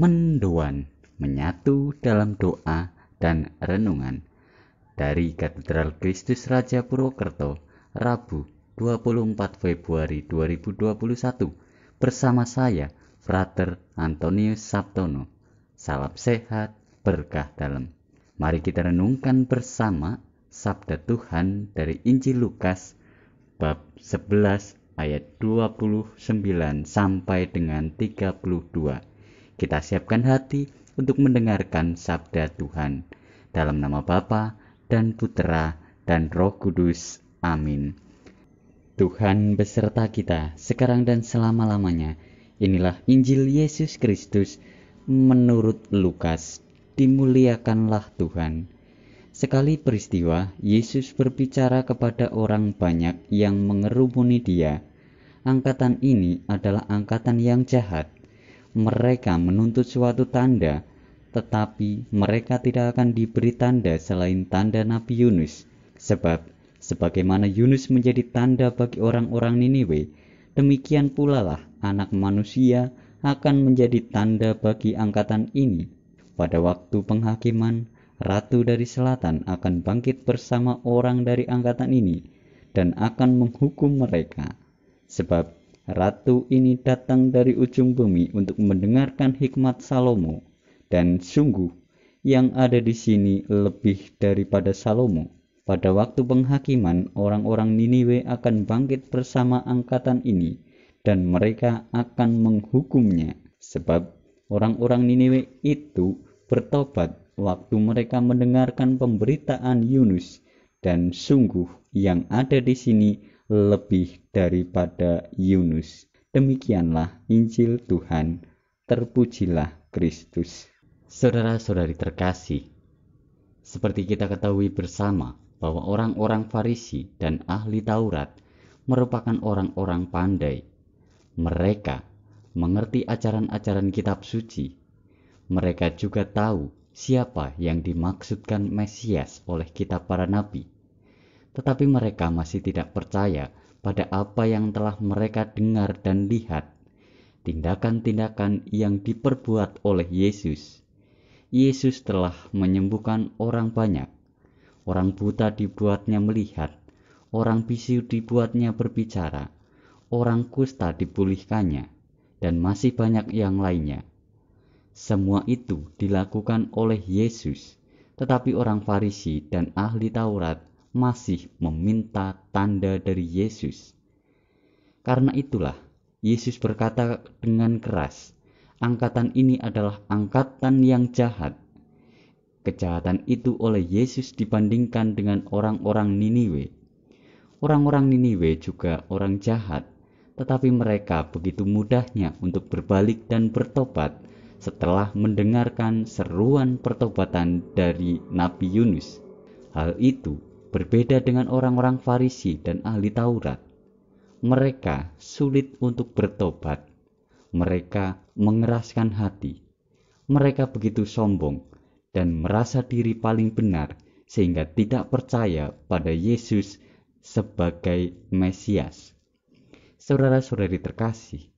mendoan, menyatu dalam doa dan renungan. Dari Katedral Kristus Raja Purwokerto, Rabu 24 Februari 2021, bersama saya, Frater Antonius Sabtono. Salam sehat, berkah dalam. Mari kita renungkan bersama sabda Tuhan dari Injil Lukas bab 11 ayat 29 sampai dengan 32 kita siapkan hati untuk mendengarkan sabda Tuhan. Dalam nama Bapa dan Putera dan Roh Kudus. Amin. Tuhan beserta kita sekarang dan selama-lamanya. Inilah Injil Yesus Kristus menurut Lukas. Dimuliakanlah Tuhan. Sekali peristiwa, Yesus berbicara kepada orang banyak yang mengerumuni dia. Angkatan ini adalah angkatan yang jahat mereka menuntut suatu tanda, tetapi mereka tidak akan diberi tanda selain tanda Nabi Yunus. Sebab, sebagaimana Yunus menjadi tanda bagi orang-orang Niniwe, demikian pula lah anak manusia akan menjadi tanda bagi angkatan ini. Pada waktu penghakiman, ratu dari selatan akan bangkit bersama orang dari angkatan ini dan akan menghukum mereka. Sebab Ratu ini datang dari ujung bumi untuk mendengarkan hikmat Salomo, dan sungguh yang ada di sini lebih daripada Salomo. Pada waktu penghakiman, orang-orang Niniwe akan bangkit bersama angkatan ini, dan mereka akan menghukumnya, sebab orang-orang Niniwe itu bertobat waktu mereka mendengarkan pemberitaan Yunus, dan sungguh yang ada di sini lebih daripada Yunus. Demikianlah Injil Tuhan. Terpujilah Kristus. Saudara-saudari terkasih, seperti kita ketahui bersama bahwa orang-orang Farisi dan ahli Taurat merupakan orang-orang pandai. Mereka mengerti ajaran-ajaran kitab suci. Mereka juga tahu siapa yang dimaksudkan Mesias oleh kitab para nabi tetapi mereka masih tidak percaya pada apa yang telah mereka dengar dan lihat. Tindakan-tindakan yang diperbuat oleh Yesus. Yesus telah menyembuhkan orang banyak. Orang buta dibuatnya melihat, orang bisu dibuatnya berbicara, orang kusta dipulihkannya, dan masih banyak yang lainnya. Semua itu dilakukan oleh Yesus, tetapi orang Farisi dan ahli Taurat masih meminta tanda dari Yesus. Karena itulah Yesus berkata dengan keras, "Angkatan ini adalah angkatan yang jahat." Kejahatan itu oleh Yesus dibandingkan dengan orang-orang Niniwe. Orang-orang Niniwe juga orang jahat, tetapi mereka begitu mudahnya untuk berbalik dan bertobat setelah mendengarkan seruan pertobatan dari Nabi Yunus. Hal itu Berbeda dengan orang-orang Farisi dan ahli Taurat, mereka sulit untuk bertobat. Mereka mengeraskan hati. Mereka begitu sombong dan merasa diri paling benar sehingga tidak percaya pada Yesus sebagai Mesias. Saudara-saudari terkasih,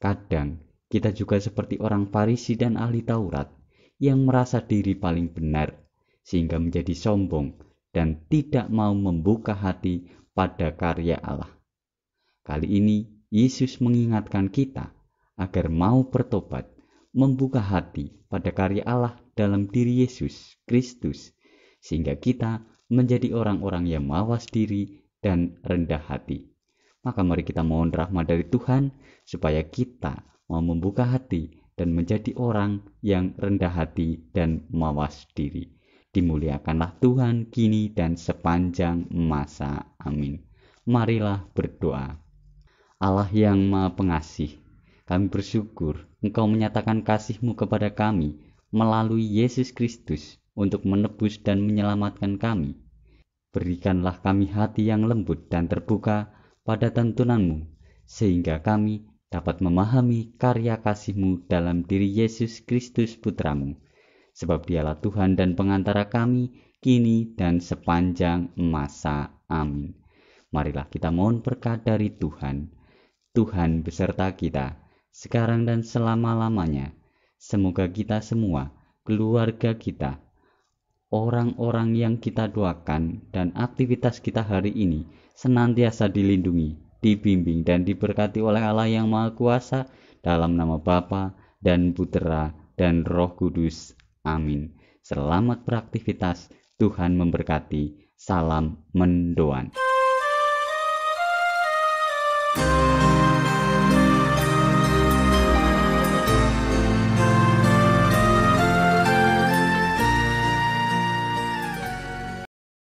kadang kita juga seperti orang Farisi dan ahli Taurat yang merasa diri paling benar sehingga menjadi sombong dan tidak mau membuka hati pada karya Allah. Kali ini Yesus mengingatkan kita agar mau bertobat, membuka hati pada karya Allah dalam diri Yesus Kristus, sehingga kita menjadi orang-orang yang mawas diri dan rendah hati. Maka mari kita mohon rahmat dari Tuhan supaya kita mau membuka hati dan menjadi orang yang rendah hati dan mawas diri. Dimuliakanlah Tuhan kini dan sepanjang masa. Amin. Marilah berdoa. Allah yang Maha Pengasih, kami bersyukur Engkau menyatakan kasihMu kepada kami melalui Yesus Kristus untuk menebus dan menyelamatkan kami. Berikanlah kami hati yang lembut dan terbuka pada tuntunanmu, sehingga kami dapat memahami karya kasihMu dalam diri Yesus Kristus Putramu, sebab dialah Tuhan dan pengantara kami, kini dan sepanjang masa. Amin. Marilah kita mohon berkat dari Tuhan. Tuhan beserta kita, sekarang dan selama-lamanya. Semoga kita semua, keluarga kita, orang-orang yang kita doakan, dan aktivitas kita hari ini senantiasa dilindungi, dibimbing, dan diberkati oleh Allah yang Maha Kuasa dalam nama Bapa dan Putera dan Roh Kudus. Amin. Selamat beraktivitas. Tuhan memberkati. Salam mendoan.